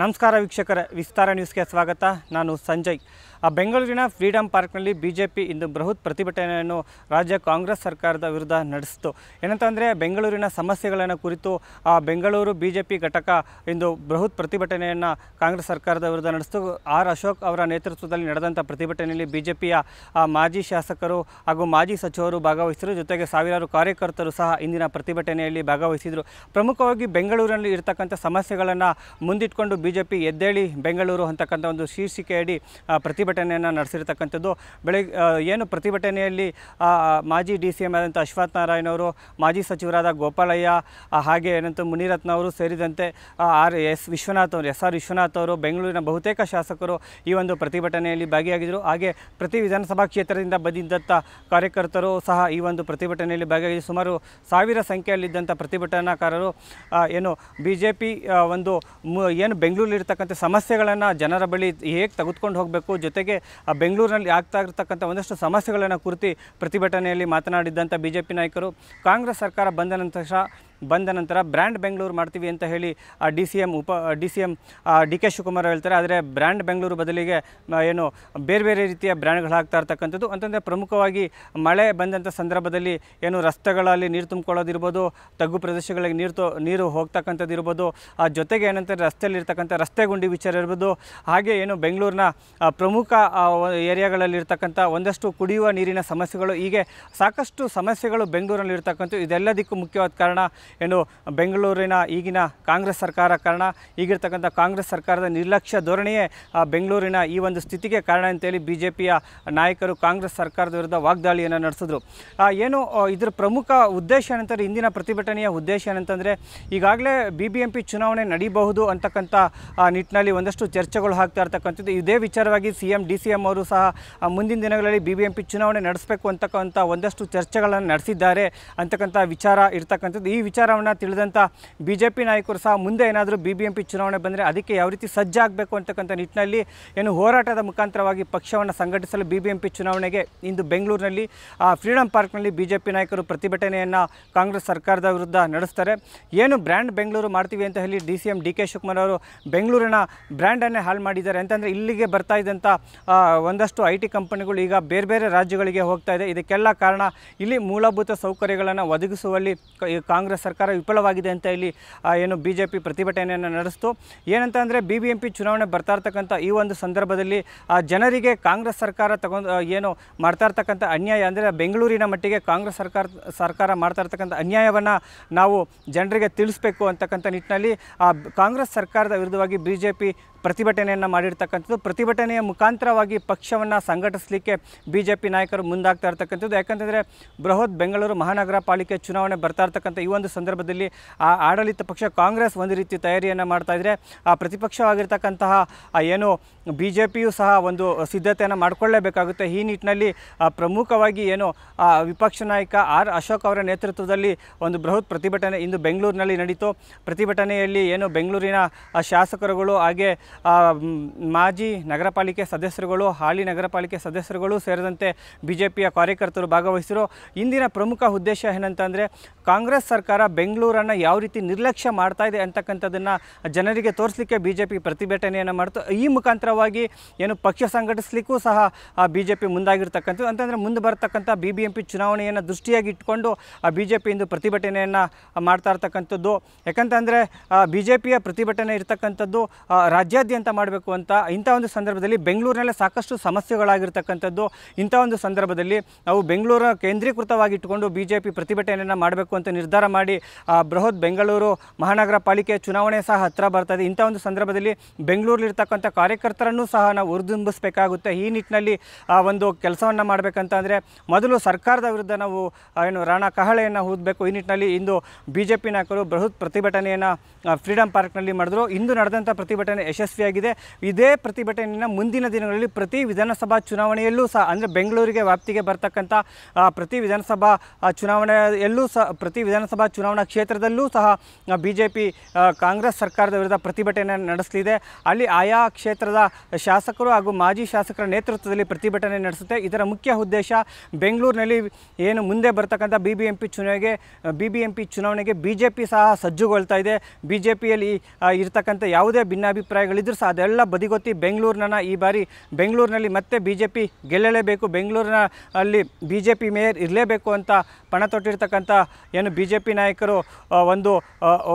ನಮಸ್ಕಾರ ವೀಕ್ಷಕರ ವಿಸ್ತಾರ ನ್ಯೂಸ್ಗೆ ಸ್ವಾಗತ ನಾನು ಸಂಜಯ್ ಬೆಂಗಳೂರಿನ ಫ್ರೀಡಂ ಪಾರ್ಕ್ನಲ್ಲಿ ಬಿ ಜೆ ಪಿ ಇಂದು ಬೃಹತ್ ಪ್ರತಿಭಟನೆಯನ್ನು ರಾಜ್ಯ ಕಾಂಗ್ರೆಸ್ ಸರ್ಕಾರದ ವಿರುದ್ಧ ನಡೆಸಿತು ಏನಂತಂದರೆ ಬೆಂಗಳೂರಿನ ಸಮಸ್ಯೆಗಳನ್ನು ಕುರಿತು ಆ ಬೆಂಗಳೂರು ಬಿ ಜೆ ಪಿ ಘಟಕ ಇಂದು ಬೃಹತ್ ಪ್ರತಿಭಟನೆಯನ್ನು ಕಾಂಗ್ರೆಸ್ ಸರ್ಕಾರದ ವಿರುದ್ಧ ನಡೆಸಿತು ಆರ್ ಅಶೋಕ್ ಅವರ ನೇತೃತ್ವದಲ್ಲಿ ನಡೆದಂಥ ಪ್ರತಿಭಟನೆಯಲ್ಲಿ ಬಿ ಜೆ ಪಿಯ ಮಾಜಿ ಶಾಸಕರು ಹಾಗೂ ಮಾಜಿ ಸಚಿವರು ಭಾಗವಹಿಸಿದರು ಜೊತೆಗೆ ಸಾವಿರಾರು ಕಾರ್ಯಕರ್ತರು ಸಹ ಇಂದಿನ ಪ್ರತಿಭಟನೆಯಲ್ಲಿ ಭಾಗವಹಿಸಿದರು ಪ್ರಮುಖವಾಗಿ ಬೆಂಗಳೂರಿನಲ್ಲಿ ಇರತಕ್ಕಂಥ ಸಮಸ್ಯೆಗಳನ್ನು ಮುಂದಿಟ್ಟುಕೊಂಡು ಬಿ ಜೆ ಪಿ ಎದ್ದೇಳಿ ಬೆಂಗಳೂರು ಅಂತಕ್ಕಂಥ ಒಂದು ಶೀರ್ಷಿಕೆಯಡಿ ಪ್ರತಿಭಟನೆಯನ್ನು ನಡೆಸಿರ್ತಕ್ಕಂಥದ್ದು ಬೆಳಗ್ಗೆ ಏನು ಪ್ರತಿಭಟನೆಯಲ್ಲಿ ಮಾಜಿ ಡಿ ಸಿ ಎಂ ಆದಂಥ ಅಶ್ವಥ್ ನಾರಾಯಣವರು ಅವರು ಮಾಜಿ ಸಚಿವರಾದ ಗೋಪಾಲಯ್ಯ ಹಾಗೆ ಏನಂತ ಮುನಿರತ್ನ ಅವರು ಸೇರಿದಂತೆ ಆರ್ ಎಸ್ ವಿಶ್ವನಾಥ್ ಅವರು ಎಸ್ ಆರ್ ವಿಶ್ವನಾಥ್ ಅವರು ಬೆಂಗಳೂರಿನ ಬಹುತೇಕ ಶಾಸಕರು ಈ ಒಂದು ಪ್ರತಿಭಟನೆಯಲ್ಲಿ ಭಾಗಿಯಾಗಿದ್ದರು ಹಾಗೆ ಪ್ರತಿ ವಿಧಾನಸಭಾ ಕ್ಷೇತ್ರದಿಂದ ಬಂದಿದ್ದಂಥ ಕಾರ್ಯಕರ್ತರು ಸಹ ಈ ಒಂದು ಪ್ರತಿಭಟನೆಯಲ್ಲಿ ಭಾಗಿಯಾಗಿದ್ದು ಸುಮಾರು ಸಾವಿರ ಸಂಖ್ಯೆಯಲ್ಲಿದ್ದಂಥ ಪ್ರತಿಭಟನಾಕಾರರು ಏನು ಬಿ ಜೆ ಪಿ ಒಂದು ಏನು ಬೆ ಬೆಂಗಳೂರಿರ್ತಕ್ಕಂಥ ಸಮಸ್ಯೆಗಳನ್ನು ಜನರ ಬಳಿ ಹೇಗೆ ತೆಗೆದುಕೊಂಡು ಹೋಗಬೇಕು ಜೊತೆಗೆ ಆ ಬೆಂಗಳೂರಿನಲ್ಲಿ ಆಗ್ತಾ ಇರ್ತಕ್ಕಂಥ ಒಂದಷ್ಟು ಸಮಸ್ಯೆಗಳನ್ನು ಕುರಿತು ಪ್ರತಿಭಟನೆಯಲ್ಲಿ ಮಾತನಾಡಿದ್ದಂಥ ಬಿ ಜೆ ಪಿ ನಾಯಕರು ಕಾಂಗ್ರೆಸ್ ಸರ್ಕಾರ ಬಂದ ನಂತರ ಬಂದ ನಂತರ ಬ್ರ್ಯಾಂಡ್ ಬೆಂಗಳೂರು ಮಾಡ್ತೀವಿ ಅಂತ ಹೇಳಿ ಡಿ ಸಿ ಎಮ್ ಉಪ D C M D K Shivakumar ಹೇಳ್ತಾರೆ ಆದರೆ ಬ್ರ್ಯಾಂಡ್ ಬೆಂಗಳೂರು ಬದಲಿಗೆ ಏನು ಬೇರೆ ಬೇರೆ ರೀತಿಯ ಬ್ರ್ಯಾಂಡ್ಗಳು ಹಾಕ್ತಾ ಇರ್ತಕ್ಕಂಥದ್ದು ಅಂತಂದರೆ ಪ್ರಮುಖವಾಗಿ ಮಳೆ ಬಂದಂಥ ಸಂದರ್ಭದಲ್ಲಿ ಏನು ರಸ್ತೆಗಳಲ್ಲಿ ನೀರು ತುಂಬಿಕೊಳ್ಳೋದಿರ್ಬೋದು ತಗ್ಗು ಪ್ರದೇಶಗಳಿಗೆ ನೀರು ತೋ ನೀರು ಹೋಗ್ತಕ್ಕಂಥದ್ದು ಇರ್ಬೋದು ಆ ಜೊತೆಗೆ ಏನಂತಾರೆ ರಸ್ತೆಯಲ್ಲಿರ್ತಕ್ಕಂಥ ರಸ್ತೆ ಗುಂಡಿ ವಿಚಾರ ಇರ್ಬೋದು ಹಾಗೆ ಏನು ಬೆಂಗಳೂರಿನ ಪ್ರಮುಖ ಏರಿಯಾಗಳಲ್ಲಿರ್ತಕ್ಕಂಥ ಒಂದಷ್ಟು ಕುಡಿಯುವ ನೀರಿನ ಸಮಸ್ಯೆಗಳು ಹೀಗೆ ಸಾಕಷ್ಟು ಸಮಸ್ಯೆಗಳು ಬೆಂಗಳೂರಲ್ಲಿರ್ತಕ್ಕಂಥ ಇದೆಲ್ಲದಕ್ಕೂ ಮುಖ್ಯವಾದ ಕಾರಣ ಏನು ಬೆಂಗಳೂರಿನ ಈಗಿನ ಕಾಂಗ್ರೆಸ್ ಸರ್ಕಾರ ಕಾರಣ ಈಗಿರ್ತಕ್ಕಂಥ ಕಾಂಗ್ರೆಸ್ ಸರ್ಕಾರದ ನಿರ್ಲಕ್ಷ್ಯ ಧೋರಣೆಯೇ ಬೆಂಗಳೂರಿನ ಈ ಒಂದು ಸ್ಥಿತಿಗೆ ಕಾರಣ ಅಂತೇಳಿ ಬಿ ಜೆ ಪಿಯ ನಾಯಕರು ಕಾಂಗ್ರೆಸ್ ಸರ್ಕಾರದ ವಿರುದ್ಧ ವಾಗ್ದಾಳಿಯನ್ನು ನಡೆಸಿದ್ರು ಏನು ಇದರ ಪ್ರಮುಖ ಉದ್ದೇಶ ಏನಂತಾರೆ ಇಂದಿನ ಪ್ರತಿಭಟನೆಯ ಉದ್ದೇಶ ಏನಂತಂದರೆ ಈಗಾಗಲೇ ಬಿ ಬಿ ಎಂ ಪಿ ಚುನಾವಣೆ ನಡೀಬಹುದು ಅಂತಕ್ಕಂಥ ನಿಟ್ಟಿನಲ್ಲಿ ಒಂದಷ್ಟು ಚರ್ಚೆಗಳು ಆಗ್ತಾ ಇರ್ತಕ್ಕಂಥದ್ದು ಇದೇ ವಿಚಾರವಾಗಿ C M D C M ಅವರು ಸಹ ಮುಂದಿನ ದಿನಗಳಲ್ಲಿ ಬಿ ಬಿ ಎಂ ಪಿ ಚುನಾವಣೆ ನಡೆಸಬೇಕು ಅಂತಕ್ಕಂಥ ಒಂದಷ್ಟು ಚರ್ಚೆಗಳನ್ನು ನಡೆಸಿದ್ದಾರೆ ಅಂತಕ್ಕಂಥ ವಿಚಾರ ಇರ್ತಕ್ಕಂಥದ್ದು ಈ ವಿಚಾರ ವಿಚಾರವನ್ನು ತಿಳಿದಂಥ ಬಿ ಜೆ ಪಿ ನಾಯಕರು ಸಹ ಮುಂದೆ ಏನಾದರೂ ಬಿ ಬಿ ಎಂ ಪಿ ಚುನಾವಣೆ ಬಂದರೆ ಅದಕ್ಕೆ ಯಾವ ರೀತಿ ಸಜ್ಜಾಗಬೇಕು ಅಂತಕ್ಕಂಥ ನಿಟ್ಟಿನಲ್ಲಿ ಏನು ಹೋರಾಟದ ಮುಖಾಂತರವಾಗಿ ಪಕ್ಷವನ್ನು ಸಂಘಟಿಸಲು ಬಿ ಬಿ ಎಂ ಪಿ ಚುನಾವಣೆಗೆ ಇಂದು ಬೆಂಗಳೂರಿನಲ್ಲಿ ಫ್ರೀಡಂ ಪಾರ್ಕ್ನಲ್ಲಿ ಬಿ ಜೆ ಪಿ ನಾಯಕರು ಪ್ರತಿಭಟನೆಯನ್ನು ಕಾಂಗ್ರೆಸ್ ಸರ್ಕಾರದ ವಿರುದ್ಧ ನಡೆಸ್ತಾರೆ ಏನು ಬ್ರ್ಯಾಂಡ್ ಬೆಂಗಳೂರು ಮಾಡ್ತೀವಿ ಅಂತ ಹೇಳಿ D C M D K Shivakumar ಅವರು ಬೆಂಗಳೂರಿನ ಬ್ರ್ಯಾಂಡನ್ನೇ ಹಾಳು ಮಾಡಿದ್ದಾರೆ ಅಂತಂದರೆ ಇಲ್ಲಿಗೆ ಬರ್ತಾ ಇದ್ದಂಥ ಒಂದಷ್ಟು ಐ ಟಿ ಕಂಪನಿಗಳು ಈಗ ಬೇರೆ ಬೇರೆ ರಾಜ್ಯಗಳಿಗೆ ಹೋಗ್ತಾ ಇದೆ ಇದಕ್ಕೆಲ್ಲ ಕಾರಣ ಇಲ್ಲಿ ಮೂಲಭೂತ ಸೌಕರ್ಯಗಳನ್ನು ಒದಗಿಸುವಲ್ಲಿ ಕಾಂಗ್ರೆಸ್ ಸರ್ಕಾರ ವಿಫಲವಾಗಿದೆ ಅಂತ ಇಲ್ಲಿ ಏನು ಬಿ ಜೆ ಪಿ ಪ್ರತಿಭಟನೆಯನ್ನು ನಡೆಸ್ತು ಏನಂತ ಅಂದರೆ ಬಿ ಬಿ ಎಂ ಪಿ ಚುನಾವಣೆ ಬರ್ತಾ ಇರ್ತಕ್ಕಂಥ ಈ ಒಂದು ಸಂದರ್ಭದಲ್ಲಿ ಜನರಿಗೆ ಕಾಂಗ್ರೆಸ್ ಸರ್ಕಾರ ತಗೊಂಡು ಏನು ಮಾಡ್ತಾ ಇರ್ತಕ್ಕಂಥ ಅನ್ಯಾಯ ಅಂದರೆ ಬೆಂಗಳೂರಿನ ಮಟ್ಟಿಗೆ ಕಾಂಗ್ರೆಸ್ ಸರ್ಕಾರ ಸರ್ಕಾರ ಮಾಡ್ತಾ ಇರ್ತಕ್ಕಂಥ ಅನ್ಯಾಯವನ್ನು ನಾವು ಜನರಿಗೆ ತಿಳಿಸ್ಬೇಕು ಅಂತಕ್ಕಂಥ ನಿಟ್ಟಿನಲ್ಲಿ ಕಾಂಗ್ರೆಸ್ ಸರ್ಕಾರದ ವಿರುದ್ಧವಾಗಿ ಬಿ ಜೆ ಪಿ ಪ್ರತಿಭಟನೆಯನ್ನು ಮಾಡಿರ್ತಕ್ಕಂಥದ್ದು ಪ್ರತಿಭಟನೆಯ ಮುಖಾಂತರವಾಗಿ ಪಕ್ಷವನ್ನು ಸಂಘಟಿಸಲಿಕ್ಕೆ ಬಿ ಜೆ ಪಿ ನಾಯಕರು ಮುಂದಾಗ್ತಾ ಇರ್ತಕ್ಕಂಥದ್ದು ಯಾಕಂತಂದರೆ ಬೃಹತ್ ಬೆಂಗಳೂರು ಮಹಾನಗರ ಪಾಲಿಕೆ ಚುನಾವಣೆ ಬರ್ತಾ ಇರ್ತಕ್ಕಂಥ ಈ ಒಂದು ಸಂದರ್ಭದಲ್ಲಿ ಆ ಆಡಳಿತ ಪಕ್ಷ ಕಾಂಗ್ರೆಸ್ ಒಂದು ರೀತಿ ತಯಾರಿಯನ್ನು ಮಾಡ್ತಾ ಇದ್ದರೆ ಆ ಪ್ರತಿಪಕ್ಷವಾಗಿರ್ತಕ್ಕಂತಹ ಏನು ಬಿ ಜೆ ಪಿಯು ಸಹ ಒಂದು ಸಿದ್ಧತೆಯನ್ನು ಮಾಡಿಕೊಳ್ಳಲೇಬೇಕಾಗುತ್ತೆ ಈ ನಿಟ್ಟಿನಲ್ಲಿ ಪ್ರಮುಖವಾಗಿ ಏನು ವಿಪಕ್ಷ ನಾಯಕ ಆರ್ ಅಶೋಕ್ ಅವರ ನೇತೃತ್ವದಲ್ಲಿ ಒಂದು ಬೃಹತ್ ಪ್ರತಿಭಟನೆ ಇಂದು ಬೆಂಗಳೂರಿನಲ್ಲಿ ನಡೀತು ಪ್ರತಿಭಟನೆಯಲ್ಲಿ ಏನು ಬೆಂಗಳೂರಿನ ಶಾಸಕರುಗಳು ಹಾಗೆ ಮಾಜಿ ನಗರ ಪಾಲಿಕೆ ಸದಸ್ಯರುಗಳು ಹಾಲಿ ನಗರ ಪಾಲಿಕೆ ಸದಸ್ಯರುಗಳು ಸೇರಿದಂತೆ ಬಿ ಜೆ ಪಿಯ ಕಾರ್ಯಕರ್ತರು ಭಾಗವಹಿಸಿರೋ ಇಂದಿನ ಪ್ರಮುಖ ಉದ್ದೇಶ ಏನಂತಂದರೆ ಕಾಂಗ್ರೆಸ್ ಸರ್ಕಾರ ಬೆಂಗಳೂರನ್ನು ಯಾವ ರೀತಿ ನಿರ್ಲಕ್ಷ್ಯ ಮಾಡ್ತಾ ಇದೆ ಅಂತಕ್ಕಂಥದ್ದನ್ನು ಜನರಿಗೆ ತೋರಿಸಲಿಕ್ಕೆ ಬಿ ಜೆ ಪಿ ಪ್ರತಿಭಟನೆಯನ್ನು ಮಾಡ್ತು ಈ ಮುಖಾಂತರವಾಗಿ ಏನು ಪಕ್ಷ ಸಂಘಟಿಸಲಿಕ್ಕೂ ಸಹ ಬಿ ಜೆ ಪಿ ಮುಂದಾಗಿರ್ತಕ್ಕಂಥದ್ದು ಅಂತಂದರೆ ಮುಂದೆ ಬರತಕ್ಕಂಥ ಬಿ ಬಿ ಎಂ ಪಿ ಚುನಾವಣೆಯನ್ನು ದೃಷ್ಟಿಯಾಗಿ ಇಟ್ಕೊಂಡು ಬಿ ಜೆ ಪಿ ಇಂದು ಪ್ರತಿಭಟನೆಯನ್ನು ಮಾಡ್ತಾ ಇರ್ತಕ್ಕಂಥದ್ದು ಯಾಕಂತಂದರೆ ಬಿ ಜೆ ಪಿಯ ಪ್ರತಿಭಟನೆ ಇರ್ತಕ್ಕಂಥದ್ದು ರಾಜ್ಯ ಅಂತ ಮಾಡಬೇಕು ಅಂತ ಇಂಥ ಒಂದು ಸಂದರ್ಭದಲ್ಲಿ ಬೆಂಗಳೂರಿನಲ್ಲೇ ಸಾಕಷ್ಟು ಸಮಸ್ಯೆಗಳಾಗಿರ್ತಕ್ಕಂಥದ್ದು ಇಂಥ ಒಂದು ಸಂದರ್ಭದಲ್ಲಿ ನಾವು ಬೆಂಗಳೂರು ಕೇಂದ್ರೀಕೃತವಾಗಿ ಇಟ್ಟುಕೊಂಡು ಬಿ ಜೆ ಪಿ ಪ್ರತಿಭಟನೆಯನ್ನು ಮಾಡಬೇಕು ಅಂತ ನಿರ್ಧಾರ ಮಾಡಿ ಆ ಬೃಹತ್ ಬೆಂಗಳೂರು ಮಹಾನಗರ ಪಾಲಿಕೆ ಚುನಾವಣೆ ಸಹ ಹತ್ತಿರ ಬರ್ತದೆ ಇಂಥ ಒಂದು ಸಂದರ್ಭದಲ್ಲಿ ಬೆಂಗಳೂರಲ್ಲಿರ್ತಕ್ಕಂಥ ಕಾರ್ಯಕರ್ತರನ್ನು ಸಹ ನಾವು ಹುರಿದುಂಬಿಸಬೇಕಾಗುತ್ತೆ ಈ ನಿಟ್ಟಿನಲ್ಲಿ ಆ ಒಂದು ಕೆಲಸವನ್ನು ಮಾಡಬೇಕಂತ ಮೊದಲು ಸರ್ಕಾರದ ವಿರುದ್ಧ ನಾವು ಏನು ರಾಣ ಕಹಳೆಯನ್ನು ಊದಬೇಕು ಈ ನಿಟ್ಟಿನಲ್ಲಿ ಇಂದು ಬಿ ಜೆ ಪಿ ನಾಯಕರು ಬೃಹತ್ ಪ್ರತಿಭಟನೆಯನ್ನು ಫ್ರೀಡಂ ಪಾರ್ಕ್ನಲ್ಲಿ ಮಾಡಿದ್ರು ಇಂದು ನಡೆದಂಥ ಪ್ರತಿಭಟನೆ ಯಶಸ್ವಿ ಯಶಸ್ವಿಯಾಗಿದೆ ಇದೇ ಪ್ರತಿಭಟನೆಯನ್ನು ಮುಂದಿನ ದಿನಗಳಲ್ಲಿ ಪ್ರತಿ ವಿಧಾನಸಭಾ ಚುನಾವಣೆಯಲ್ಲೂ ಸಹ ಅಂದರೆ ಬೆಂಗಳೂರಿಗೆ ವ್ಯಾಪ್ತಿಗೆ ಬರ್ತಕ್ಕಂಥ ಪ್ರತಿ ವಿಧಾನಸಭಾ ಚುನಾವಣೆಯಲ್ಲೂ ಸಹ ಪ್ರತಿ ವಿಧಾನಸಭಾ ಚುನಾವಣಾ ಕ್ಷೇತ್ರದಲ್ಲೂ ಸಹ ಬಿ ಜೆ ಪಿ ಕಾಂಗ್ರೆಸ್ ಸರ್ಕಾರದ ವಿರುದ್ಧ ಪ್ರತಿಭಟನೆ ನಡೆಸಲಿದೆ ಅಲ್ಲಿ ಆಯಾ ಕ್ಷೇತ್ರದ ಶಾಸಕರು ಹಾಗೂ ಮಾಜಿ ಶಾಸಕರ ನೇತೃತ್ವದಲ್ಲಿ ಪ್ರತಿಭಟನೆ ನಡೆಸುತ್ತೆ ಇದರ ಮುಖ್ಯ ಉದ್ದೇಶ ಬೆಂಗಳೂರಿನಲ್ಲಿ ಏನು ಮುಂದೆ ಬರ್ತಕ್ಕಂಥ ಬಿ ಬಿ ಎಂ ಪಿ ಚುನಾವಣೆಗೆ ಬಿ ಬಿ ಎಂ ಪಿ ಚುನಾವಣೆಗೆ ಬಿ ಜೆ ಪಿ ಸಹ ಸಜ್ಜುಗೊಳ್ತಾ ಇದೆ ಬಿ ಜೆ ಪಿಯಲ್ಲಿ ಇರ್ತಕ್ಕಂಥ ಯಾವುದೇ ಭಿನ್ನಾಭಿಪ್ರಾಯಗಳು ಮಾಡಿದ್ರು ಸಹ ಅದೆಲ್ಲ ಬದಿಗೊತ್ತಿ ಬೆಂಗಳೂರಿನ ಈ ಬಾರಿ ಬೆಂಗಳೂರಿನಲ್ಲಿ ಮತ್ತೆ ಬಿ ಜೆ ಪಿ ಗೆಲ್ಲಲೇಬೇಕು ಬೆಂಗಳೂರಿನ ಅಲ್ಲಿ ಬಿ ಜೆ ಪಿ ಮೇಯರ್ ಇರಲೇಬೇಕು ಅಂತ ಪಣ ತೊಟ್ಟಿರ್ತಕ್ಕಂಥ ಏನು ಬಿ ಜೆ ಪಿ ನಾಯಕರು ಒಂದು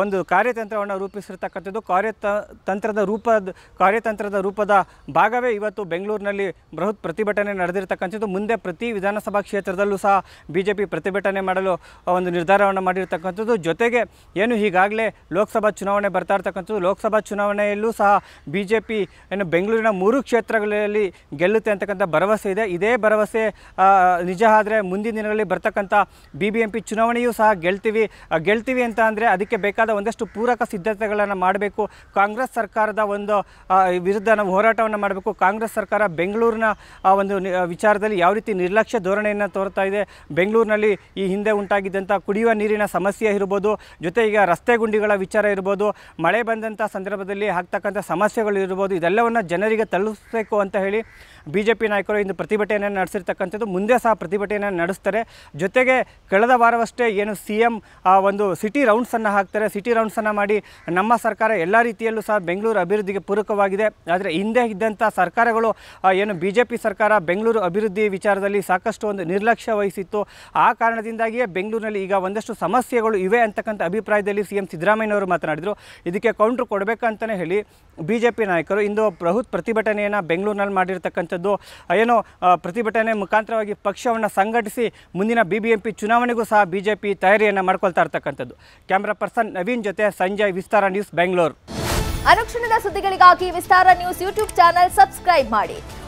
ಒಂದು ಕಾರ್ಯತಂತ್ರವನ್ನು ರೂಪಿಸಿರ್ತಕ್ಕಂಥದ್ದು ಕಾರ್ಯತ ತಂತ್ರದ ರೂಪದ ಕಾರ್ಯತಂತ್ರದ ರೂಪದ ಭಾಗವೇ ಇವತ್ತು ಬೆಂಗಳೂರಿನಲ್ಲಿ ಬೃಹತ್ ಪ್ರತಿಭಟನೆ ನಡೆದಿರ್ತಕ್ಕಂಥದ್ದು ಮುಂದೆ ಪ್ರತಿ ವಿಧಾನಸಭಾ ಕ್ಷೇತ್ರದಲ್ಲೂ ಸಹ ಬಿ ಜೆ ಪಿ ಪ್ರತಿಭಟನೆ ಮಾಡಲು ಒಂದು ನಿರ್ಧಾರವನ್ನು ಮಾಡಿರ್ತಕ್ಕಂಥದ್ದು ಜೊತೆಗೆ ಏನು ಈಗಾಗಲೇ ಲೋಕಸಭಾ ಚುನಾವಣೆ ಬರ್ತಾ ಇರ್ತಕ್ಕಂಥದ್ದು ಲೋಕಸಭಾ ಚುನಾವಣೆಯಲ್ಲೂ ಸಹ ಬಿ ಜೆ ಪಿ ಏನು ಬೆಂಗಳೂರಿನ ಮೂರು ಕ್ಷೇತ್ರಗಳಲ್ಲಿ ಗೆಲ್ಲುತ್ತೆ ಅಂತಕ್ಕಂಥ ಭರವಸೆ ಇದೆ ಇದೇ ಭರವಸೆ ನಿಜ ಆದರೆ ಮುಂದಿನ ದಿನಗಳಲ್ಲಿ ಬರ್ತಕ್ಕಂಥ ಬಿ ಬಿ ಎಂ ಪಿ ಚುನಾವಣೆಯೂ ಸಹ ಗೆಲ್ತೀವಿ ಗೆಲ್ತೀವಿ ಅಂತ ಅಂದರೆ ಅದಕ್ಕೆ ಬೇಕಾದ ಒಂದಷ್ಟು ಪೂರಕ ಸಿದ್ಧತೆಗಳನ್ನು ಮಾಡಬೇಕು ಕಾಂಗ್ರೆಸ್ ಸರ್ಕಾರದ ಒಂದು ವಿರುದ್ಧ ನಾವು ಹೋರಾಟವನ್ನು ಮಾಡಬೇಕು ಕಾಂಗ್ರೆಸ್ ಸರ್ಕಾರ ಬೆಂಗಳೂರಿನ ಒಂದು ವಿಚಾರದಲ್ಲಿ ಯಾವ ರೀತಿ ನಿರ್ಲಕ್ಷ್ಯ ಧೋರಣೆಯನ್ನು ತೋರ್ತಾ ಇದೆ ಬೆಂಗಳೂರಿನಲ್ಲಿ ಈ ಹಿಂದೆ ಉಂಟಾಗಿದ್ದಂಥ ಕುಡಿಯುವ ನೀರಿನ ಸಮಸ್ಯೆ ಇರ್ಬೋದು ಜೊತೆಗೆ ರಸ್ತೆ ಗುಂಡಿಗಳ ವಿಚಾರ ಇರ್ಬೋದು ಮಳೆ ಬಂದಂಥ ಸಂದರ್ಭದಲ್ಲಿ ಆಗ್ತಕ್ಕಂಥ ಸಮಸ್ಯೆ ಸಮಸ್ಯೆಗಳು ಇರ್ಬೋದು ಇದೆಲ್ಲವನ್ನು ಜನರಿಗೆ ತಲುಪಿಸಬೇಕು ಅಂತ ಹೇಳಿ ಬಿ ಜೆ ಪಿ ನಾಯಕರು ಇಂದು ಪ್ರತಿಭಟನೆಯನ್ನು ನಡೆಸಿರ್ತಕ್ಕಂಥದ್ದು ಮುಂದೆ ಸಹ ಪ್ರತಿಭಟನೆ ನಡೆಸ್ತಾರೆ ಜೊತೆಗೆ ಕಳೆದ ವಾರವಷ್ಟೇ ಏನು ಸಿ ಎಂ ಒಂದು ಸಿಟಿ ರೌಂಡ್ಸನ್ನು ಹಾಕ್ತಾರೆ ಸಿಟಿ ರೌಂಡ್ಸನ್ನು ಮಾಡಿ ನಮ್ಮ ಸರ್ಕಾರ ಎಲ್ಲ ರೀತಿಯಲ್ಲೂ ಸಹ ಬೆಂಗಳೂರು ಅಭಿವೃದ್ಧಿಗೆ ಪೂರಕವಾಗಿದೆ ಆದರೆ ಹಿಂದೆ ಇದ್ದಂಥ ಸರ್ಕಾರಗಳು ಏನು ಬಿ ಜೆ ಪಿ ಸರ್ಕಾರ ಬೆಂಗಳೂರು ಅಭಿವೃದ್ಧಿ ವಿಚಾರದಲ್ಲಿ ಸಾಕಷ್ಟು ಒಂದು ನಿರ್ಲಕ್ಷ್ಯ ವಹಿಸಿತ್ತು ಆ ಕಾರಣದಿಂದಾಗಿಯೇ ಬೆಂಗಳೂರಿನಲ್ಲಿ ಈಗ ಒಂದಷ್ಟು ಸಮಸ್ಯೆಗಳು ಇವೆ ಅಂತಕ್ಕಂಥ ಅಭಿಪ್ರಾಯದಲ್ಲಿ ಸಿ ಎಂ ಸಿದ್ದರಾಮಯ್ಯವರು ಮಾತನಾಡಿದರು ಇದಕ್ಕೆ ಕೌಂಟ್ರ್ ಕೊಡಬೇಕಂತಲೇ ಹೇಳಿ ಬಿಜೆಪಿ ನಾಯಕರು ಇಂದು ಬೃಹತ್ ಪ್ರತಿಭಟನೆಯನ್ನು ಬೆಂಗಳೂರಿನಲ್ಲಿ ಮಾಡಿರ್ತಕ್ಕಂಥದ್ದು ಏನೋ ಪ್ರತಿಭಟನೆ ಮುಖಾಂತರವಾಗಿ ಪಕ್ಷವನ್ನು ಸಂಘಟಿಸಿ ಮುಂದಿನ ಬಿ ಬಿ ಚುನಾವಣೆಗೂ ಸಹ ಬಿ ಜೆ ಪಿ ತಯಾರಿಯನ್ನು ಮಾಡ್ಕೊಳ್ತಾ ಇರ್ತಕ್ಕಂಥದ್ದು ಕ್ಯಾಮ್ರಾ ಪರ್ಸನ್ ನವೀನ್ ಜೊತೆ ಸಂಜಯ್ ವಿಸ್ತಾರ ನ್ಯೂಸ್ ಬೆಂಗಳೂರು ಅನುಕ್ಷಣದ ಸುದ್ದಿಗಳಿಗಾಗಿ Vistara news YouTube channel subscribe ಮಾಡಿ